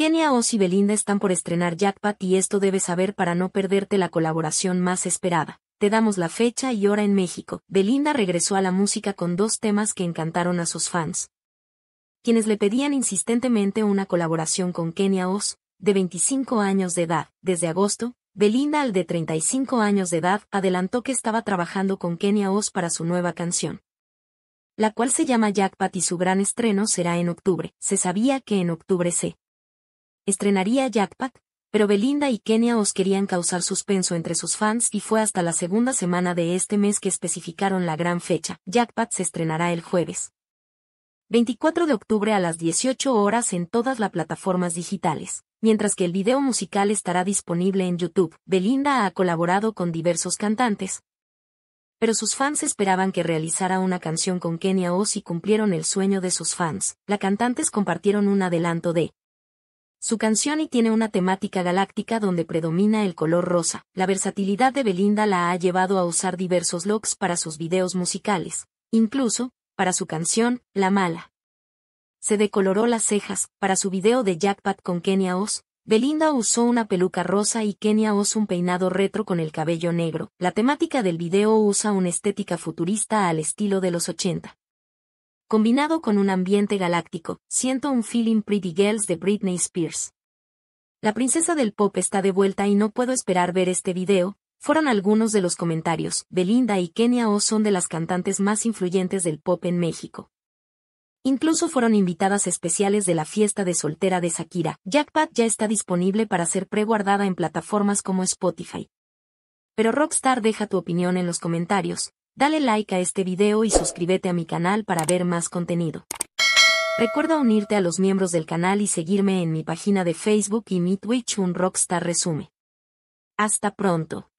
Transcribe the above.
Kenia Oz y Belinda están por estrenar Jackpot y esto debes saber para no perderte la colaboración más esperada. Te damos la fecha y hora en México. Belinda regresó a la música con dos temas que encantaron a sus fans. Quienes le pedían insistentemente una colaboración con Kenia Oz, de 25 años de edad. Desde agosto, Belinda, al de 35 años de edad, adelantó que estaba trabajando con Kenia Oz para su nueva canción la cual se llama Jackpot y su gran estreno será en octubre. Se sabía que en octubre se estrenaría Jackpack, pero Belinda y Kenia os querían causar suspenso entre sus fans y fue hasta la segunda semana de este mes que especificaron la gran fecha. Jackpack se estrenará el jueves. 24 de octubre a las 18 horas en todas las plataformas digitales, mientras que el video musical estará disponible en YouTube. Belinda ha colaborado con diversos cantantes, pero sus fans esperaban que realizara una canción con Kenia Oz y cumplieron el sueño de sus fans. La cantantes compartieron un adelanto de su canción y tiene una temática galáctica donde predomina el color rosa. La versatilidad de Belinda la ha llevado a usar diversos looks para sus videos musicales, incluso, para su canción, La Mala. Se decoloró las cejas, para su video de Jackpot con Kenia Oz, Belinda usó una peluca rosa y Kenia Oz un peinado retro con el cabello negro. La temática del video usa una estética futurista al estilo de los 80 combinado con un ambiente galáctico, siento un feeling Pretty Girls de Britney Spears. La princesa del pop está de vuelta y no puedo esperar ver este video, fueron algunos de los comentarios. Belinda y Kenia O son de las cantantes más influyentes del pop en México. Incluso fueron invitadas especiales de la fiesta de soltera de Shakira. Jackpot ya está disponible para ser preguardada en plataformas como Spotify. Pero Rockstar deja tu opinión en los comentarios, Dale like a este video y suscríbete a mi canal para ver más contenido. Recuerda unirte a los miembros del canal y seguirme en mi página de Facebook y mi Twitch un Rockstar Resume. Hasta pronto.